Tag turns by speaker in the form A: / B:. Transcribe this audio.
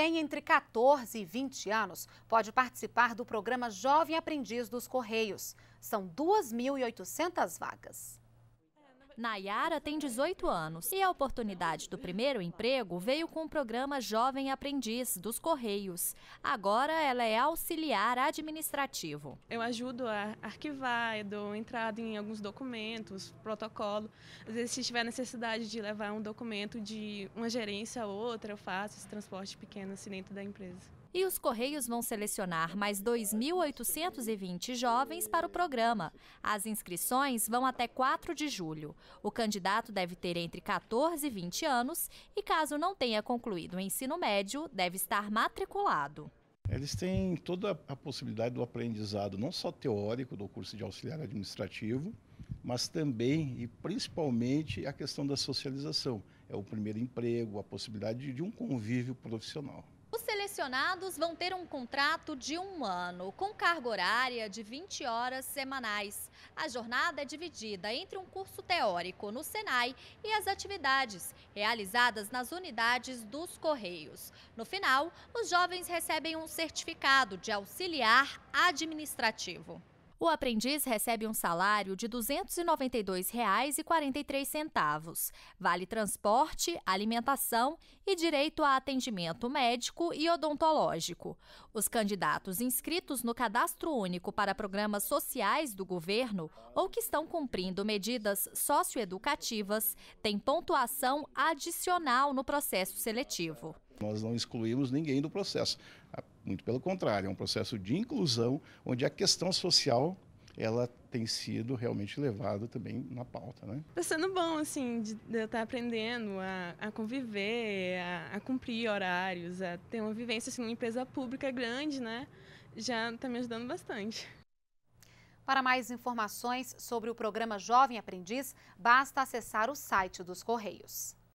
A: tem entre 14 e 20 anos pode participar do programa Jovem Aprendiz dos Correios. São 2.800 vagas. Nayara tem 18 anos e a oportunidade do primeiro emprego veio com o programa Jovem Aprendiz dos Correios. Agora ela é auxiliar administrativo.
B: Eu ajudo a arquivar, dou entrada em alguns documentos, protocolo. Às vezes, se tiver necessidade de levar um documento de uma gerência a outra, eu faço esse transporte pequeno assim dentro da empresa.
A: E os Correios vão selecionar mais 2.820 jovens para o programa. As inscrições vão até 4 de julho. O candidato deve ter entre 14 e 20 anos e, caso não tenha concluído o ensino médio, deve estar matriculado.
C: Eles têm toda a possibilidade do aprendizado, não só teórico do curso de auxiliar administrativo, mas também e principalmente a questão da socialização. É o primeiro emprego, a possibilidade de um convívio profissional
A: selecionados vão ter um contrato de um ano, com carga horária de 20 horas semanais. A jornada é dividida entre um curso teórico no Senai e as atividades realizadas nas unidades dos Correios. No final, os jovens recebem um certificado de auxiliar administrativo. O aprendiz recebe um salário de R$ 292,43. Vale transporte, alimentação e direito a atendimento médico e odontológico. Os candidatos inscritos no Cadastro Único para programas sociais do governo ou que estão cumprindo medidas socioeducativas têm pontuação adicional no processo seletivo.
C: Nós não excluímos ninguém do processo muito pelo contrário, é um processo de inclusão onde a questão social ela tem sido realmente levada também na pauta, né?
B: Tá sendo bom, assim, de, eu estar aprendendo a, a conviver, a, a, cumprir horários, a ter uma vivência, assim, numa empresa pública grande, né? Já está me ajudando bastante. Para mais informações sobre o programa Jovem Aprendiz,
A: basta acessar o site dos Correios.